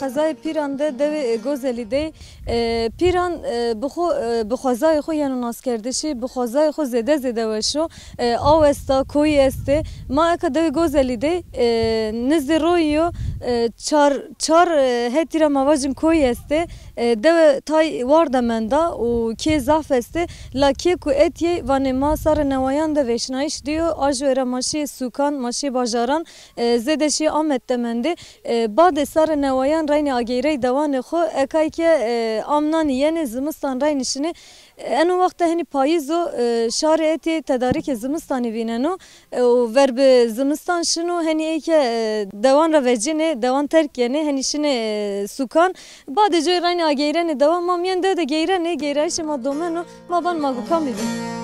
kazayı bir anda devi e, göz elide پیران بخو بخوازای خو یانو ناس کرده شی بخوازای خو زده زده وشو آو استا کوی استه ما اکا دوی گوزلی ده نزد رویو چار چار هتیرا مواجم کوی استه دو تای وارد مندا و کی زاف استه لکی کو اتیه وانه ما سر نوایان ده وشنایش دیو آجوره ماشی سوکان ماشی باجاران زده شی آمد تمنده بعد سر نوایان رین آگیره دوان خو اکای که آمنانی یعنی زمستان رای نشینه انو وقت هنی پاییز و شهر ایتی تدارک زمستانی ویننو و ور به زمستان شنو هنی ای که دوان را وجینه دوان ترک یعنی هنی شنه سوکان بعد جوی رای آگیرنه دوان ما میان ده ده گیرنه گیرایش ما دومنو ما بان ما گوکان بیبیم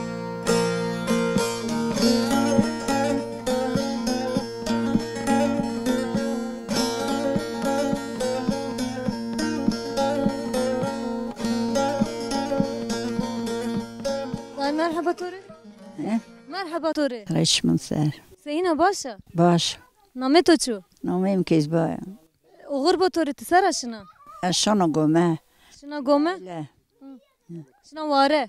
مرحبا توري إيه؟ مرحبا توري ريش من سهر سينا باشا باش نامتو شو نامي مكيز بايا وغربة توري تسارة شنا شنا قومة شنا قومة لا شنا واره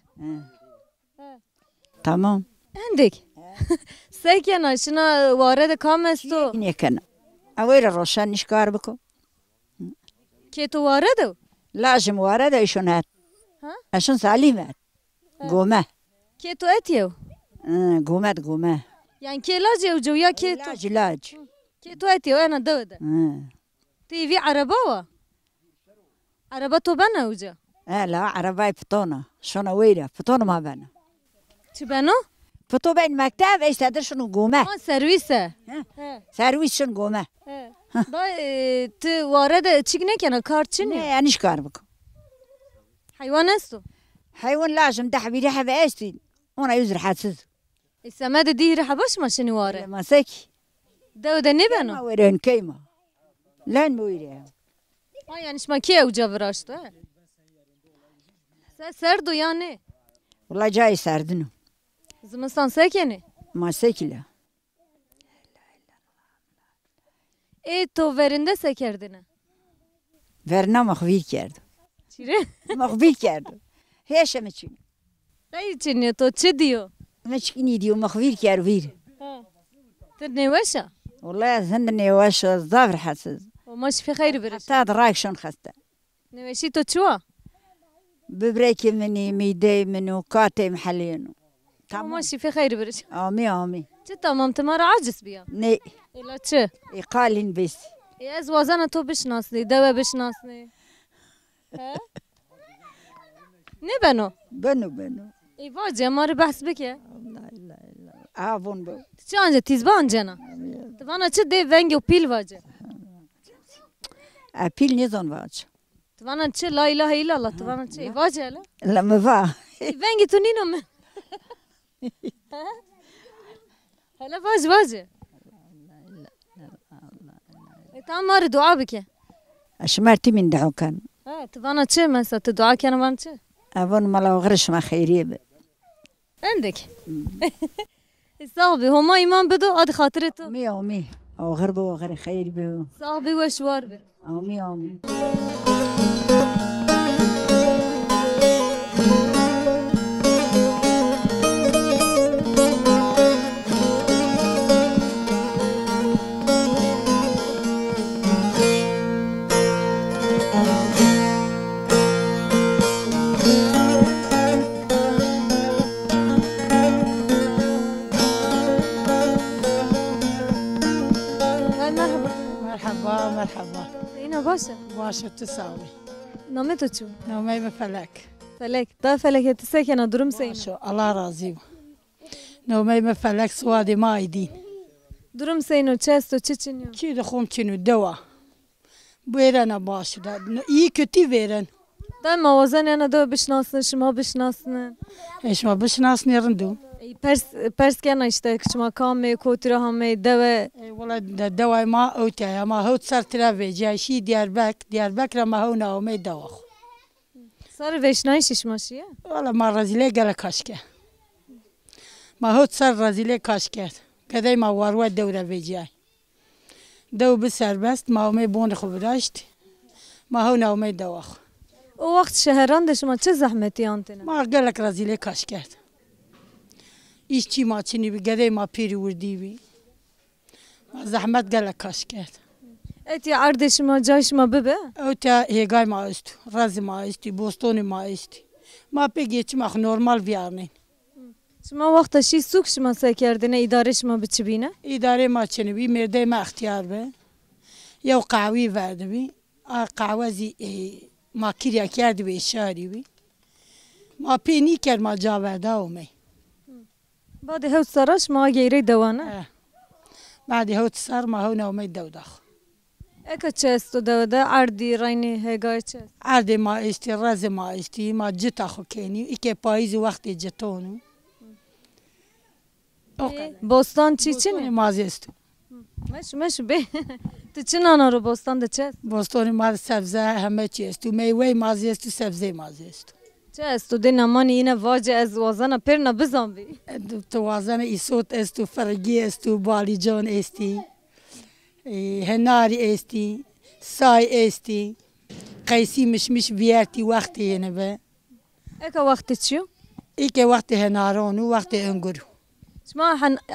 تمام عندك ساكنة شنا واره ده كامستو نيكنا أوير روشان نشكار بكو كيتو واره ده لازم واره ده يشون هات عشان سالمات قومه Kje to etijev? Gumet, gume. Jan kje lađev džev, ja kje to? Lađi, lađi. Kje to etijev, ena dvde. Ti vi arabova? Araba to bana uđa? E, la, araba je ptona. Šona ujra, ptona ma bana. Tu bana? Pto ben mektev, e işte de şunu gume. Ha, servise. Servis şun gume. Da, e, tu varada çikne kana karçın ya. Ne, yani şkar bak. Hayvan estu. Hayvan lazım, dahbiri hava estu. ونعيوز رحاسد السماد دي ريحة باش ما شنوارة ماسك داو ده نبنو ما ويرين كيما لان مويرين اه يعني شما كيه وجبراشت سردو يعني والله جاي سردنو زمستان سكني ما سكلا E to verinde sekerdine. Verna mahvil kerdim. Çire? mahvil kerdim. Heşeme çünkü. Kaj qeni, to ماشي dio? Me që këni dio, më واش والله ثنني واش الظافر حاسس وماش في خير برك حتى دراك شون خاسته نمشي تشوا ببريكي مني ميداي منو كاتي محلينو تمام ماشي في خير برك امي امي تتا تمام تمارا عجز بيا ني الا تش يقالين بس يا زوزانه تو باش ناصني دابا باش ناصني ها نبنو بنو بنو ایوا جمار بحث بکه نه نه نه آبون بو چانجه تیز بانجه نه تو وانا چه دی ونگ و پیل واجه پیل نیزان واجه تو وانا چه لا اله الا الله تو وانا چه واجه لا لا موا ونگ تو نینو من هلا واجه واجه تامر دعاء بك اشمرتي من دعوة كان اه تبانا تشي مسا تدعاء كان ما تشي أبون ملا وغرش ما خيري عندك صاحبي هما ايمان بدو أدي خاطرته أمي أمي أو غربه وغير خير به صاحبي وشوار به أمي أمي باشه باشه تو سامی نامه تو چون؟ نامه به فلک فلک دا فلک تسه که ندرم سیم باشه الله راضی با نامه به فلک سوادی ما ایدین درم سینو چست و چی چینیو؟ چی دخوم چینو دوا بیرن باشه دا ای کتی بیرن دا موازن یعنی دو بشناسن شما بشناسن شما بشناسن یرن دو پرس پرس کنا işte kıçma kamme kotura hamme deve Valla deway ma ewteye ma hewt ser tira vêciya şî Diyarbek Diyarbek re me hew navmê dewa xwe. Ser vêşnayê şîşmaşî ye? Valla ma rezîlê gelo kaşke. Ma hewt ser rezîlê kaşker. Kedey ma warwe dew re vêciyay. Dew bi serbest ma hewmê bon xwe biraşt. Ma hew navmê dewa xwe. O wext şeheran de şima çi zehmetiyan tîne? Ma gelek rezîlê kaşker. İşçî ma çinî bi gedey ma pêrî wirdî wî. زحمت گله کاش کرد اتی عرضش ما جایش ما ببه اوتا هیگای ما است راز ما است بوستون ما است ما پیگی چما نورمال بیارنین شما وقتا شی سوک شما سا کردنه اداره شما به چی بینه؟ اداره ما چنه بی مرده ما اختیار به یو قهوی ورده بی قهوه زی ما کریا کرد به شهری بی ما پینی کرد ما جا ورده اومه بعد هو سراش ما گیره دوانه؟ بعد هو تسرمى هنا وما يدودخ اكا تشاستو دودا عردي ريني هيغاي تشاست عردي ما اشتي رازي ما اشتي ما جت اخو كيني اكي بايزي وقتي جتونو بوستان چی چنی مازی است مش مش به تو چنانا رو بوستان ده چه بوستان مازی سبزه همه چی است تو میوه مازی است تو سبزه مازی است چه استو دینا من اینا واجه از وزن پر نبزن بی؟ تو وزن ایسوت استو فرگی استو بالی جان استی هناری استی سای استی قیسی مش بیارتی وقتی هنا به ایک وقت چیو؟ ایک وقت هنارانو وقت انگرو شما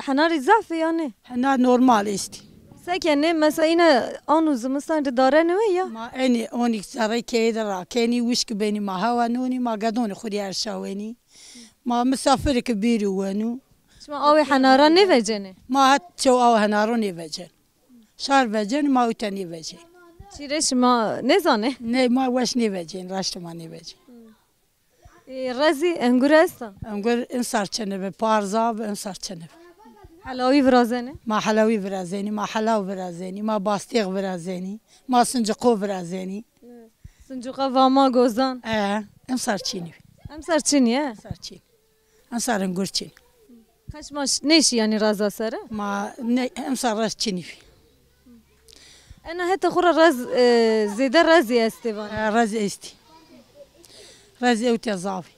حناری زفی یعنی؟ هنار نرمال استی Sekene mesela yine anuzumuz sende dara ne ya? Ma eni onik sabe kedra keni wish ki beni ma hava nuni ma gadon khudi erşaveni. Ma misafir ki biri wenu. Şma awi hanara ne vecene? Ma hat ço awi hanara ne vecen. Şar vecen ma utani vecen. Çireş ma ne zane? Ne ma veş ne vecen raştma ne vecen. E, razi enguresta. Engur insar çenebe parza ve insar çenebe. حلاوي برازاني ما حلاوي برازاني ما حلاو برازاني ما باستيغ برازاني ما سنجقو برازاني سنجقا فاما غوزان اه ام سارتشيني ام سارتشيني اه سارتشيني ام سارن غورتشيني خاش ما نيش يعني رازا سارة ما ام سار رازتشيني في انا حتى خورا راز اه، زيدا رازي استيفان اه، رازي استي رازي اوتي زافي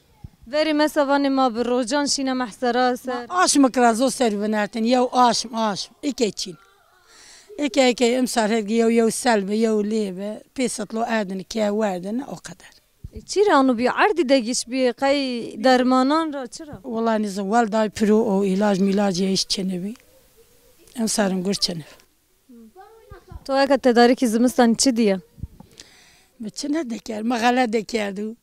Veri mesavani ma bir rojan şine mehsera ser. Aşım krazo servenertin yav aşım aşım iki için. İki iki imsar hep yav yav selbe yav lebe pesatlo erdin ki verdin o kadar. E, çira onu bir ardi de geç bir kay dermanan ra çira. Vallahi nize val day pro o ilaç milaj ya iş çenevi. Emsarın gür çenevi. Toya kat tedarik izimistan çi diye. به چه نده کرد ما غلط ده کردو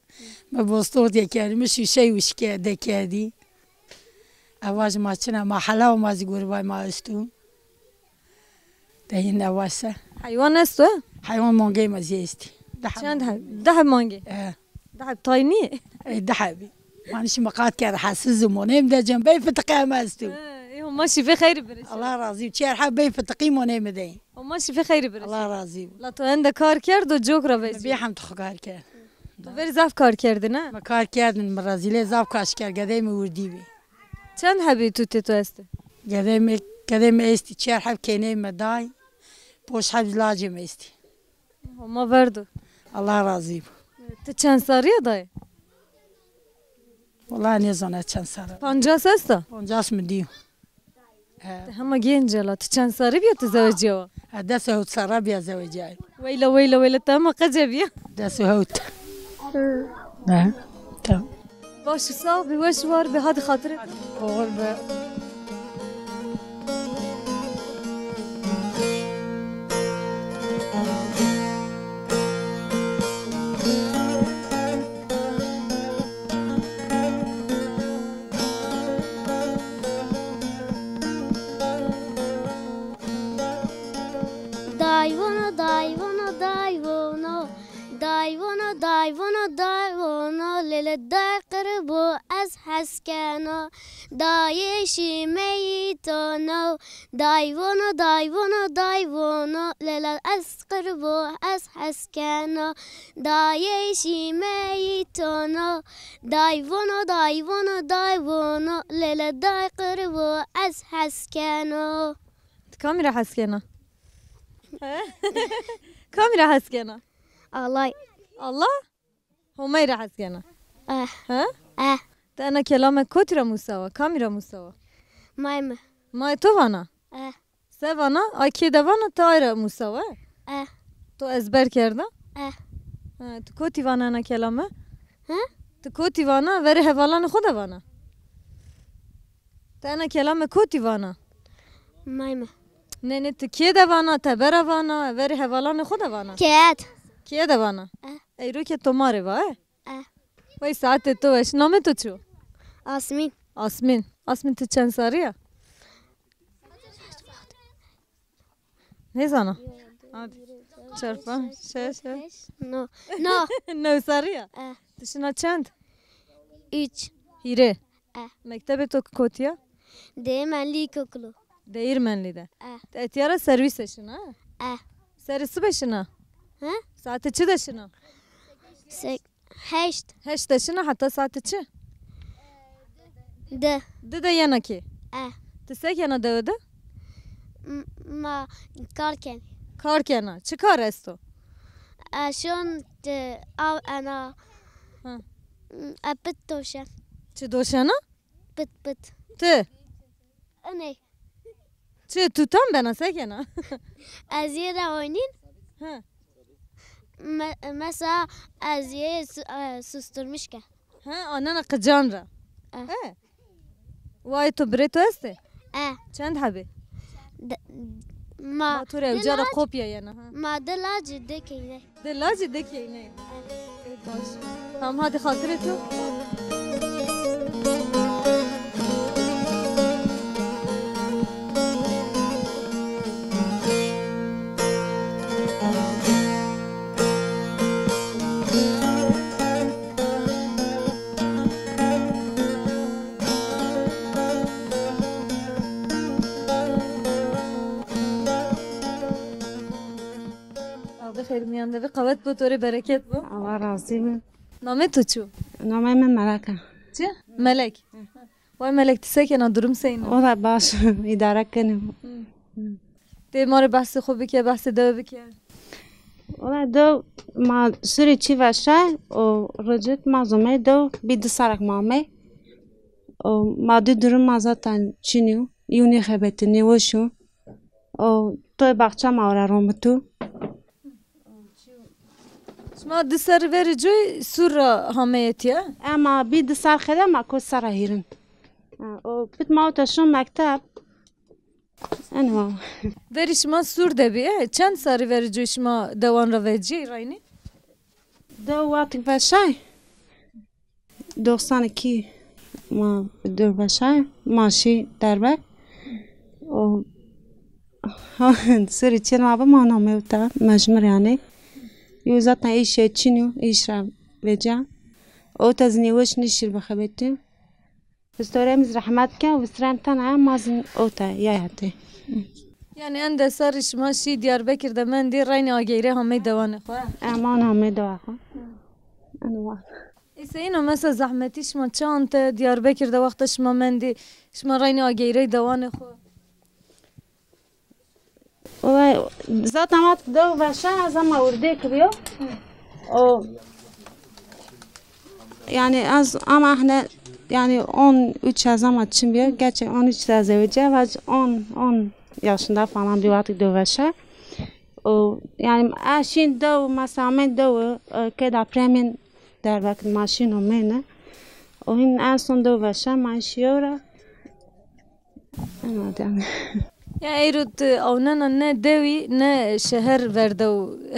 ما بستوز ده کردی ما شیشه وش ده کردی اواج ما چنه ما حلاو ما زگور بای ما استو ده این اواسه حیوان استو؟ حیوان مانگه ما زیستی چند حب؟ ده حب مانگه؟ ده حب تاینیه؟ ده حبی مانش مقاد کرد حسز و منیم ده جنبه فتقه ما استو وماشي في خير برشا الله راضي تشير حابه في التقييم وانا مدين وماشي في خير برشا الله راضي لا تو عندك كار كيرد وجوكرا بس بيحم تخو كار كيرد وفير زاف كار كيرد ما كار كيرد من برازيل زاف كاش كير قداي وردي بي چند حبي تو تي تو است قداي قداي استي تشير حب كيني مداي بوش حب لاجم استي وما بردو الله راضي تشان صاريه داي والله نزونه تشان صار 50 استا 50 مديو هما جينجلا تشان صربيا تزوجوا آه، داسه هو صربيا زوجاي ويلا ويلا ويلا تما قجبيا داسه هو نعم تمام باش صاحبي واش وار بهذا خاطرك وغلبه داي وانا داي وانا داي وانا للداي قربوا أزحس كانوا دايشي ميتونا داي وانا داي وانا داي وانا للأس قربوا أزحس كانوا دايشي ميتونا داي وانا داي وانا داي وانا للداي قربوا أزحس كانوا كاميرا حسكنا كاميرا حسكنا الله الله حميرة عسكنة اه ها اه ده أنا كلامك كترة مساوى كاميرا مساوى مايمة ماي توانا اه سوانا آي كي دوانا تايرا مساوى اه تو ازبر کرده اه تو کوتی وانا نه کلامه ها تو کوتی وانا وره حوالان خود وانا تا انا کلامه کوتی وانا مایمه نه نه تو کی وانا تبر وانا وره حوالان خود وانا کیت کی دوانا اه Ej, rujtje to Mareva, e? E. Po i sate tu vesh, në me të që? Asmin. Asmin. Asmin të qenë sarja? Ne sana? Hadi. Çarpa. Şey şey. No. No. no sarıya. E. Dışına çant. Üç. Hire. E. Mektebe tok kotya. Değirmenli ilkokulu. Değirmenli'de. E. Etiyara servis eşin ha? E. Serisi beşin ha? He? Saat içi سك... هشت هشت شنو حتى ساتتشي ده ده ينكي اه تسك ينا ده ده ما كاركن كاركنا چیکار استو شون او انا ابت دوشن چه دوشنا بت بت تو نه چه تو تام بنا سکنا از یه روانین ها مسا از یه سستر که ها آنان قجان را اه وای تو بری تو هستی؟ اه چند هبه؟ ما تو را اوجا را یا نه ما دلاج دکی نه دلاج دکی نه باش هم دی خاطر تو؟ آینده به قوت بود و برکت بود الله راضی بود نام تو چو؟ نام من ملکه چه؟ ملک وای ملک تسکی نا درم سینه او باش اداره کنیم ده ما رو بحث خوبی که بحث دو بکن ولا دو ما سوري تشي فاشا ورجت ما زومي دو بيد سارك مامي ما دو درم ما زاتان چينيو يوني خبتني وشو او توي باغچا ما ورا رومتو ما دسر ورجو سر هميتيا اما بي دسر خدا ما كو سر هيرن او بت ما تشم مكتب انا ورش ما سر دبي چند سر ورجو شما دوان را وجي رايني دو وقت وشاي 92 ما دو وشاي ماشي دربك او سر چن ما به ما نامه تا مجمر يعني Yo zaten işe çiniyor, işe veca. نیوش tazniyoş nişir bakabeti. استورم رحمت که و استرام تن هم از اوتا یاته یعنی اند سرش ما شی دیار بکر ده من دیر رین آگیره همه دوانه خواه امان همه دوانه خواه انوان ایسا اینو مثلا زحمتیش ما چانت دیار بکر ده وقتش ما من دی شما رین آگیره دوانه خواه والله زات ما تدو باشا زما ورديك بيو o yani az ama hani yani 13 zaman için bir gerçek 13 sene önce ve 10 10 yaşında falan bir artık dövüşe. O yani aşin dövü mesela ben dövü e, keda premin der vakit maşin o mene. O hin en son dövüşe maşiyora. Ama yani. یا ایرود او نه نه دوی نه شهر وردو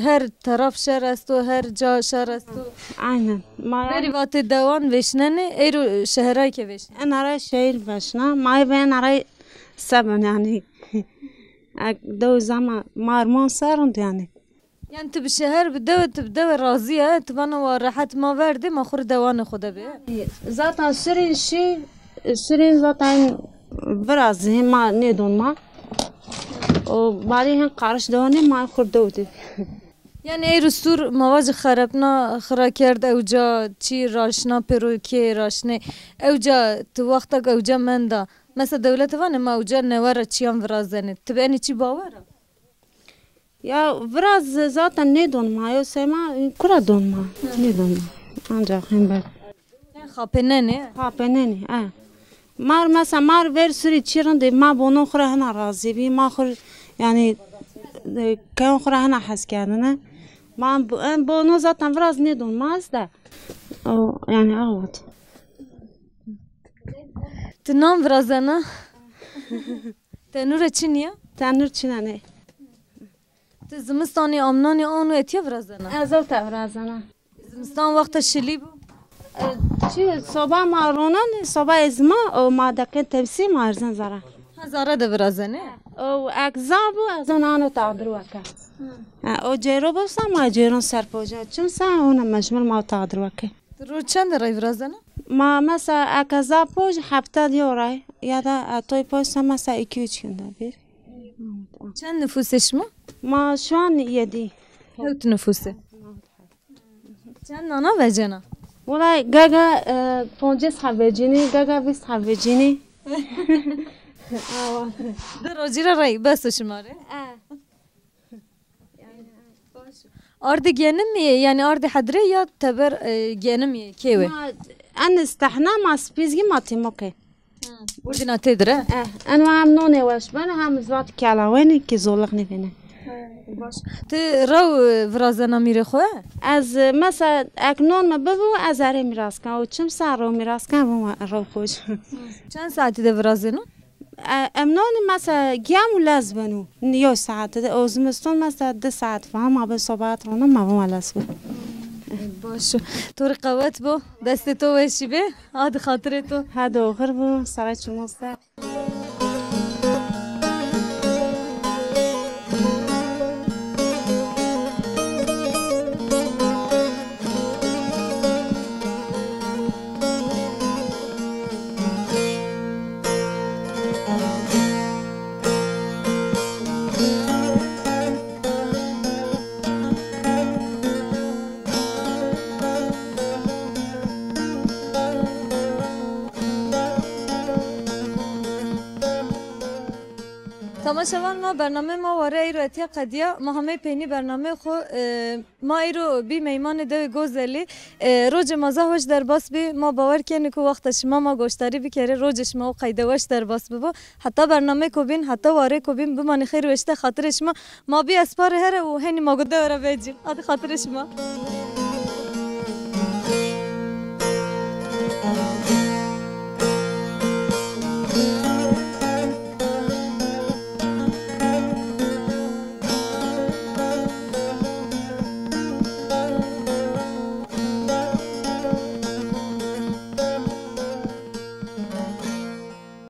هر طرف شهر است و هر جا شهر است و ما ماری وقت دوان نه ایرو شهرای که وشنه این نرای شهر ما مای بین رای سبن یعنی دو زما مارمان سرند یعنی یعنی تو به شهر دو تو دو راضیه تو بنا و راحت ما ورده ما خور دوان خوده بیه ذاتا سرین شی سرین زاتان برازه ما نیدون ما وبعدين قارش دوني ما خردوتي یعنی ای رستور مواج خرابنا خرا کرد او جا چی راشنا پروکی راشنه او جا تو وقتا که او جا من دا مثلا دولت وانه ما او جا نوارا چیان ورازنه تو بینی چی باورا؟ یا وراز ذاتا نیدون ما یا سیما کرا دون ما نیدون ما آنجا خیم بر خاپنه نه؟ خاپنه نه اه مار مثلا مار ور سری چیرن دی ما بونو خوره هنه راضی بی ما خور یعنی کن خوره هنه حس کردنه ما بونو زاتن وراز نیدون ماز ده یعنی او تو نام ورازانه تنور چی تنور چی نه تو زمستانی آمنانی آنو اتیا ورازانه ازو تا ورازانه زمستان وقت شلی بود Чи соба марунан, соба езма, ма дакин тепси ма арзан зара. Zara da biraz ne? O egzabı azon anu tabru aka. O cero bolsa ma cero serpoja. Çün sa ona mecmur ma tabru aka. Ru çend ray biraz ne? Ma mesela akaza poj hafta diyor ya da toy pojsa mesela 2-3 günde bir. Çen nüfus eş mi? Ma şu an 7. Hevt nüfusu. Çen nana ve cena. Wala gaga ponje savejini gaga vi savejini. Awa. Darojira ray bas şumare. أرض جانمية يعني أرض حضرية تعتبر جانمية كيوي أنا استحنا مع سبيزي ما تيموكي ودنا تدرى أه أنا عم نوني واش بنا هم زوات كعلاواني كي زولقني فينا باش تو رو ورازه نمیره خواه؟ از مثلا اکنون ما ببو از هره میراز کن و چم سر رو میراز کن و رو خوش چند ساعتی ده ورازه نو؟ امنون مثلا گیم و بنو یه ساعت ده اوزمستون مثلا ده ساعت فهم ما به رو نم ما ملز بنو باشو تو قوت بو دست تو وشی به آد خاطر تو هد آخر بو سرچ مستر ماشوان ما برنامه ما واره ایرو اتیا قدیا ما همه پینی برنامه خو ما ایرو بی میمان دوی گوزلی روج مزه وش در باس بی ما باور کنی که وقت شما ما گوشتاری بکره روجش ما و قیده وش در باس ببو حتی برنامه کو بین حتی واره کو بین بمان خیر وشته خاطر شما ما بی اسپار هره و هنی ما گده وره بیجیم آد خاطر شما